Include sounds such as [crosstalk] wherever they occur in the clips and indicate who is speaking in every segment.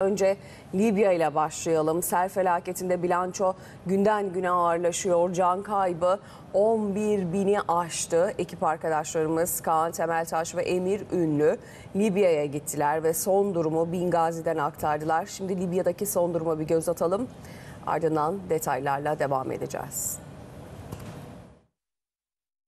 Speaker 1: Önce Libya ile başlayalım. Sel felaketinde bilanço günden güne ağırlaşıyor. Can kaybı 11 bini aştı. Ekip arkadaşlarımız Kaan Temeltaş ve Emir Ünlü Libya'ya gittiler ve son durumu Bingazi'den aktardılar. Şimdi Libya'daki son duruma bir göz atalım. Ardından detaylarla devam edeceğiz.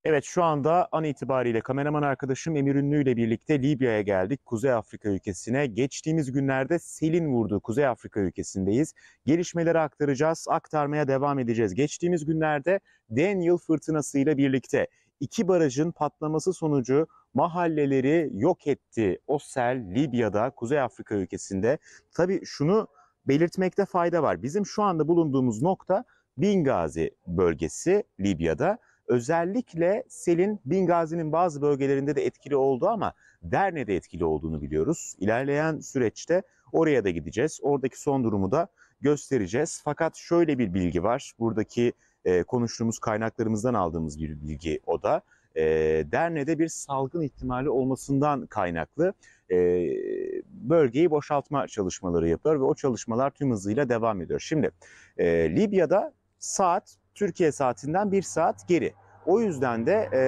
Speaker 2: Evet şu anda an itibariyle kameraman arkadaşım Emir Ünlü ile birlikte Libya'ya geldik. Kuzey Afrika ülkesine. Geçtiğimiz günlerde selin vurduğu Kuzey Afrika ülkesindeyiz. Gelişmeleri aktaracağız, aktarmaya devam edeceğiz. Geçtiğimiz günlerde Daniel fırtınası ile birlikte iki barajın patlaması sonucu mahalleleri yok etti. O sel Libya'da, Kuzey Afrika ülkesinde. Tabii şunu belirtmekte fayda var. Bizim şu anda bulunduğumuz nokta Bingazi bölgesi Libya'da Özellikle selin Bingazi'nin bazı bölgelerinde de etkili oldu ama Derne'de etkili olduğunu biliyoruz. İlerleyen süreçte oraya da gideceğiz. Oradaki son durumu da göstereceğiz. Fakat şöyle bir bilgi var. Buradaki e, konuştuğumuz kaynaklarımızdan aldığımız bir bilgi o da. E, Derne'de bir salgın ihtimali olmasından kaynaklı e, bölgeyi boşaltma çalışmaları yapıyor ve o çalışmalar tüm hızıyla devam ediyor. Şimdi e, Libya'da saat Türkiye saatinden bir saat geri. O yüzden de e,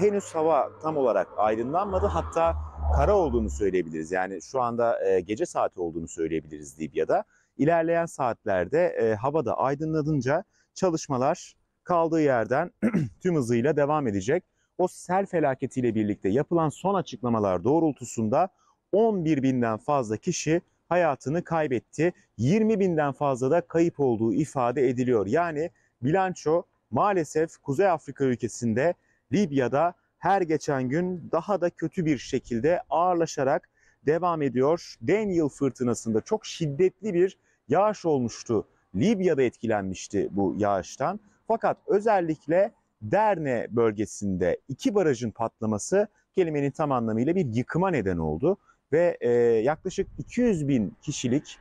Speaker 2: henüz hava tam olarak aydınlanmadı. Hatta kara olduğunu söyleyebiliriz. Yani şu anda e, gece saati olduğunu söyleyebiliriz Libya'da. İlerleyen saatlerde e, hava da aydınlanınca çalışmalar kaldığı yerden [clears throat] tüm hızıyla devam edecek. O sel felaketiyle birlikte yapılan son açıklamalar doğrultusunda 11 binden fazla kişi hayatını kaybetti. 20 binden fazla da kayıp olduğu ifade ediliyor. Yani bilanço maalesef Kuzey Afrika ülkesinde Libya'da her geçen gün daha da kötü bir şekilde ağırlaşarak devam ediyor. Daniel fırtınasında çok şiddetli bir yağış olmuştu. Libya'da etkilenmişti bu yağıştan. Fakat özellikle Derne bölgesinde iki barajın patlaması kelimenin tam anlamıyla bir yıkıma neden oldu. Ve e, yaklaşık 200 bin kişilik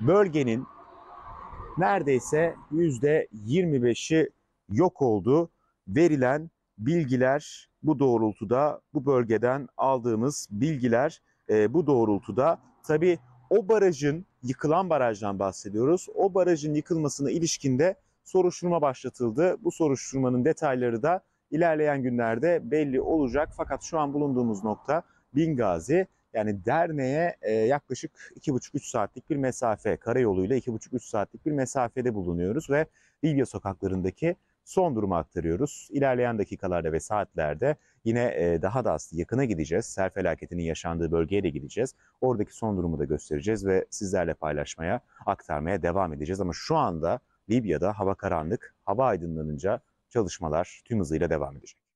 Speaker 2: bölgenin neredeyse %25'i yok oldu. Verilen bilgiler bu doğrultuda bu bölgeden aldığımız bilgiler e, bu doğrultuda tabi o barajın yıkılan barajdan bahsediyoruz. O barajın yıkılmasına ilişkinde soruşturma başlatıldı. Bu soruşturmanın detayları da ilerleyen günlerde belli olacak. Fakat şu an bulunduğumuz nokta Bingazi. Yani derneğe e, yaklaşık 2,5-3 saatlik bir mesafe, karayoluyla 2,5-3 saatlik bir mesafede bulunuyoruz ve Libya sokaklarındaki son durumu aktarıyoruz. İlerleyen dakikalarda ve saatlerde yine e, daha da aslında yakına gideceğiz. Sel felaketinin yaşandığı bölgeye de gideceğiz. Oradaki son durumu da göstereceğiz ve sizlerle paylaşmaya, aktarmaya devam edeceğiz. Ama şu anda Libya'da hava karanlık, hava aydınlanınca çalışmalar tüm hızıyla devam edecek.